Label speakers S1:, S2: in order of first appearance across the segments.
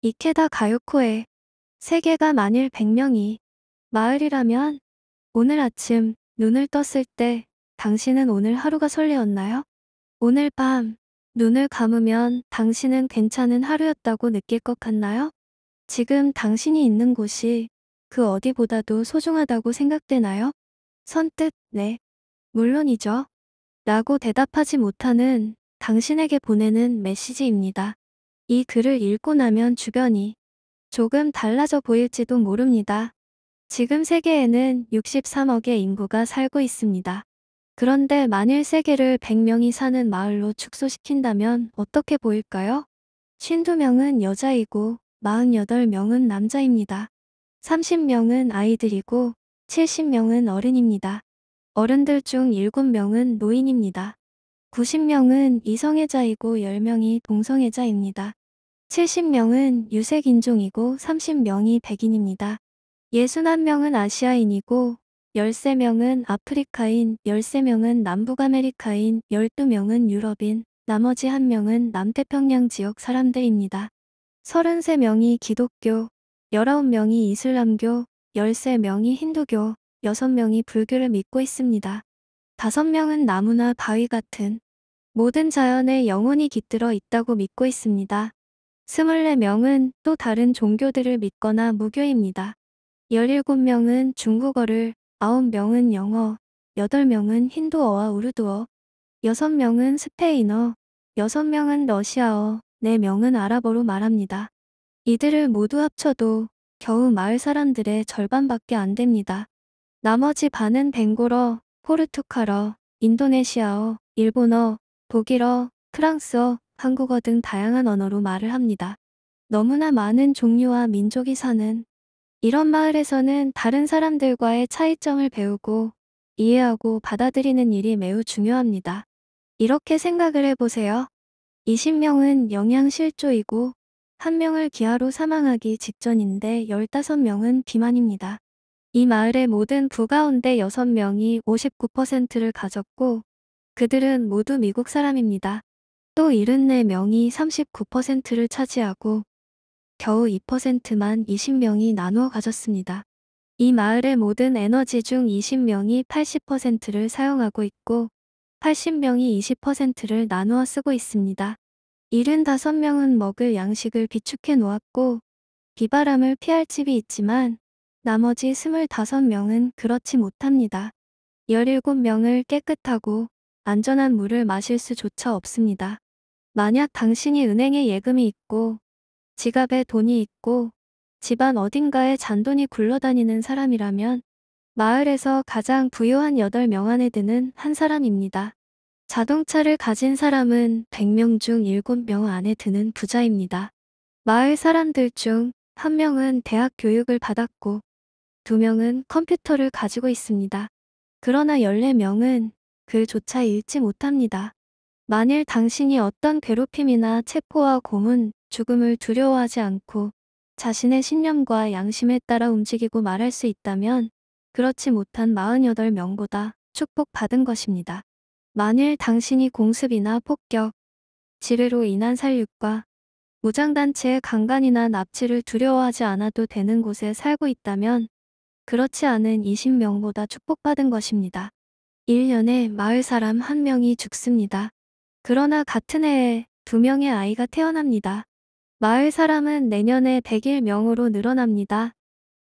S1: 이케다 가요코에 세계가 만일 100명이 마을이라면 오늘 아침 눈을 떴을 때 당신은 오늘 하루가 설레었나요? 오늘 밤 눈을 감으면 당신은 괜찮은 하루였다고 느낄 것 같나요? 지금 당신이 있는 곳이 그 어디보다도 소중하다고 생각되나요? 선뜻 네. 물론이죠. 라고 대답하지 못하는 당신에게 보내는 메시지입니다. 이 글을 읽고 나면 주변이 조금 달라져 보일지도 모릅니다. 지금 세계에는 63억의 인구가 살고 있습니다. 그런데 만일 세계를 100명이 사는 마을로 축소시킨다면 어떻게 보일까요? 52명은 여자이고 48명은 남자입니다. 30명은 아이들이고 70명은 어른입니다. 어른들 중 7명은 노인입니다. 90명은 이성애자이고 10명이 동성애자입니다. 70명은 유색인종이고 30명이 백인입니다. 61명은 아시아인이고 13명은 아프리카인, 13명은 남북아메리카인, 12명은 유럽인, 나머지 1명은 남태평양 지역 사람들입니다. 33명이 기독교, 19명이 이슬람교, 13명이 힌두교, 6명이 불교를 믿고 있습니다. 5명은 나무나 바위 같은 모든 자연에 영혼이 깃들어 있다고 믿고 있습니다. 24명은 또 다른 종교들을 믿거나 무교입니다. 17명은 중국어를, 9명은 영어, 8명은 힌두어와 우르두어, 6명은 스페인어, 6명은 러시아어, 4명은 아랍어로 말합니다. 이들을 모두 합쳐도 겨우 마을 사람들의 절반밖에 안 됩니다. 나머지 반은 벵골어, 포르투갈어, 인도네시아어, 일본어, 독일어, 프랑스어, 한국어 등 다양한 언어로 말을 합니다. 너무나 많은 종류와 민족이 사는 이런 마을에서는 다른 사람들과의 차이점을 배우고 이해하고 받아들이는 일이 매우 중요합니다. 이렇게 생각을 해보세요. 20명은 영양실조이고 1명을 기아로 사망하기 직전인데 15명은 비만입니다. 이 마을의 모든 부 가운데 6명이 59%를 가졌고 그들은 모두 미국 사람입니다. 또 74명이 39%를 차지하고 겨우 2%만 20명이 나누어 가졌습니다. 이 마을의 모든 에너지 중 20명이 80%를 사용하고 있고 80명이 20%를 나누어 쓰고 있습니다. 75명은 먹을 양식을 비축해 놓았고 비바람을 피할 집이 있지만 나머지 25명은 그렇지 못합니다. 17명을 깨끗하고 안전한 물을 마실 수조차 없습니다. 만약 당신이 은행에 예금이 있고 지갑에 돈이 있고 집안 어딘가에 잔돈이 굴러다니는 사람이라면 마을에서 가장 부유한 8명 안에 드는 한 사람입니다. 자동차를 가진 사람은 100명 중 7명 안에 드는 부자입니다. 마을 사람들 중 한 명은 대학 교육을 받았고 두 명은 컴퓨터를 가지고 있습니다. 그러나 14명은 그조차 잃지 못합니다. 만일 당신이 어떤 괴롭힘이나 체포와 고문, 죽음을 두려워하지 않고 자신의 신념과 양심에 따라 움직이고 말할 수 있다면 그렇지 못한 48명보다 축복받은 것입니다. 만일 당신이 공습이나 폭격, 지뢰로 인한 살육과 무장단체의 강간이나 납치를 두려워하지 않아도 되는 곳에 살고 있다면 그렇지 않은 20명보다 축복받은 것입니다. 1년에 마을 사람 한 명이 죽습니다. 그러나 같은 해에 두 명의 아이가 태어납니다. 마을 사람은 내년에 1 0 0일명으로 늘어납니다.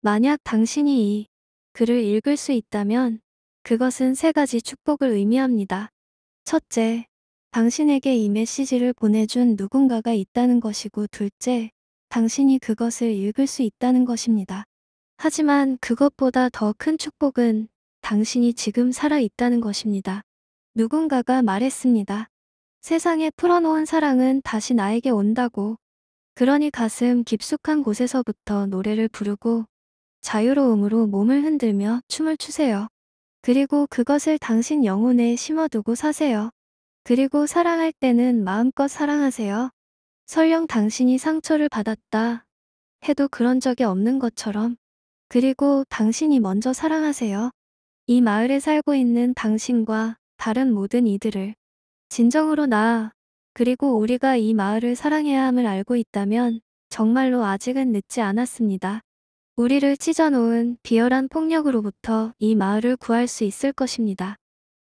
S1: 만약 당신이 이 글을 읽을 수 있다면 그것은 세 가지 축복을 의미합니다. 첫째, 당신에게 이 메시지를 보내준 누군가가 있다는 것이고 둘째, 당신이 그것을 읽을 수 있다는 것입니다. 하지만 그것보다 더 큰 축복은 당신이 지금 살아 있다는 것입니다. 누군가가 말했습니다. 세상에 풀어놓은 사랑은 다시 나에게 온다고. 그러니 가슴 깊숙한 곳에서부터 노래를 부르고 자유로움으로 몸을 흔들며 춤을 추세요. 그리고 그것을 당신 영혼에 심어두고 사세요. 그리고 사랑할 때는 마음껏 사랑하세요. 설령 당신이 상처를 받았다 해도 그런 적이 없는 것처럼. 그리고 당신이 먼저 사랑하세요. 이 마을에 살고 있는 당신과 다른 모든 이들을 진정으로 나 그리고 우리가 이 마을을 사랑해야 함을 알고 있다면 정말로 아직은 늦지 않았습니다. 우리를 찢어놓은 비열한 폭력으로부터 이 마을을 구할 수 있을 것입니다.